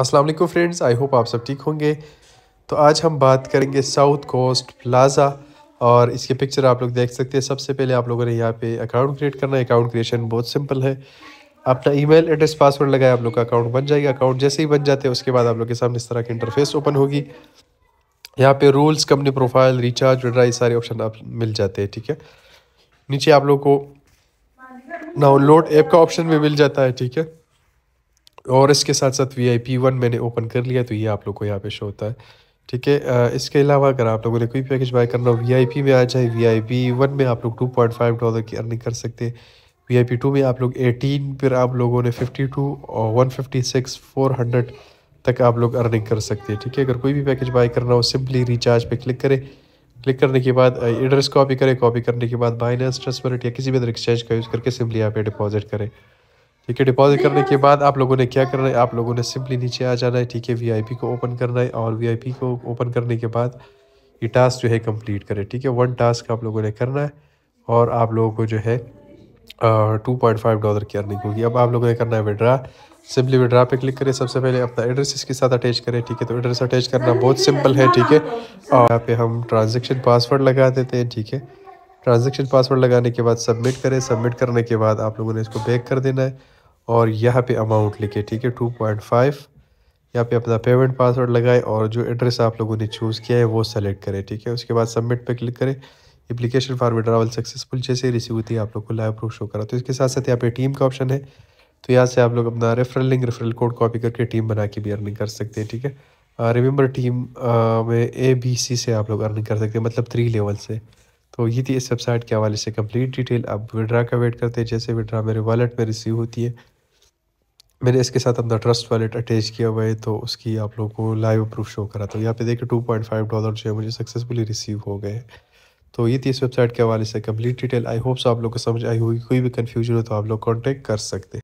अस्सलाम वालेकुम friends I hope आप सब ठीक होंगे तो आज हम बात करेंगे साउथ कोस्ट प्लाज़ा और इसके पिक्चर आप लोग देख सकते हैं सबसे पहले आप लोगों ने यहाँ पे अकाउंट क्रिएट करना है अकाउंट क्रिएशन बहुत सिंपल है अपना ईमेल एड्रेस पासवर्ड लगाए आप लोग का अकाउंट बन जाएगा अकाउंट जैसे ही बन जाते हैं उसके बाद आप लोग के सामने इस तरह की इंटरफेस ओपन होगी यहाँ पे rules company profile recharge withdraw ये सारे ऑप्शन आप मिल जाते हैं ठीक है नीचे आप लोग को डाउनलोड ऐप का ऑप्शन भी मिल जाता है ठीक है और इसके साथ साथ वी आई पी वन मैंने ओपन कर लिया तो ये आप लोग को यहाँ पे शो होता है ठीक है इसके अलावा अगर आप लोगों ने कोई पैकेज बाय करना हो वी आई पी में आ जाए वी आई पी वन में आप लोग टू पॉइंट फाइव डॉलर की अर्निंग कर सकते हैं वी आई पी टू में आप लोग एटीन फिर आप लोगों ने फिफ्टी टू और one fifty six four hundred तक आप लोग अर्निंग कर सकते हैं ठीक है अगर कोई भी पैकेज बाय करना हो सिंपली रिचार्ज पे क्लिक करें क्लिक करने के बाद एड्रेस कॉपी करें कॉपी करने के बाद बाइनेंस ट्रांसफरेट या किसी भी अदर एक्सचेंज का यूज़ करके सिंपली यहाँ पे डिपॉजिट करें ठीक है डिपॉजिट करने के बाद आप लोगों ने क्या करना है आप लोगों ने सिंपली नीचे आ जाना है ठीक है वीआईपी को ओपन करना है और वीआईपी को ओपन करने के बाद ये टास्क जो है कंप्लीट करें ठीक है वन टास्क आप लोगों ने करना है और आप लोगों को जो है टू पॉइंट फाइव डॉलर की अर्निंग होगी अब आप लोगों ने करना है विड्रा सिंपली विड्रा पे क्लिक करें सबसे पहले अपना एड्रेस इसके साथ अटैच करें ठीक है तो एड्रेस अटैच करना बहुत सिंपल है ठीक है और यहाँ पे हम ट्रांजेक्शन पासवर्ड लगा देते हैं ठीक है ट्रांजेक्शन पासवर्ड लगाने के बाद सबमिट करें सबमिट करने के बाद आप लोगों ने इसको बैक कर देना है और यहाँ पे अमाउंट लिखे ठीक है टू पॉइंट फाइव यहाँ पे अपना पेमेंट पासवर्ड लगाए और जो एड्रेस आप लोगों ने चूज़ किया है वो सेलेक्ट करें ठीक है उसके बाद सबमिट पे क्लिक करें एप्लीकेशन फॉर विड्रावल सक्सेसफुल जैसे रिसीव होती है आप लोग को लाइव प्रूफ शो करा तो इसके साथ साथ यहाँ पे टीम का ऑप्शन है तो यहाँ से आप लोग अपना referral link referral code copy करके टीम बना के भी अर्निंग कर सकते हैं ठीक है रिमेंबर टीम में ए बी सी से आप लोग अर्निंग कर सकते हैं मतलब थ्री लेवल से तो ये थी इस वेबसाइट के हवाले से कम्प्लीट डिटेल आप विड्रा का वेट करते हैं जैसे विड्रा मेरे वॉलेट में रिसीव होती है मैंने इसके साथ अपना ट्रस्ट वॉलेट अटैच किया हुआ है तो उसकी आप लोगों को लाइव प्रूफ शो करा तो यहाँ पे देखिए टू पॉइंट फाइव डॉलर जो है मुझे सक्सेसफुली रिसीव हो गए तो ये थी इस वेबसाइट के हवाले से complete detail I hope so आप लोग को समझ आई होगी कोई भी कन्फ्यूजन हो तो आप लोग कॉन्टेक्ट कर सकते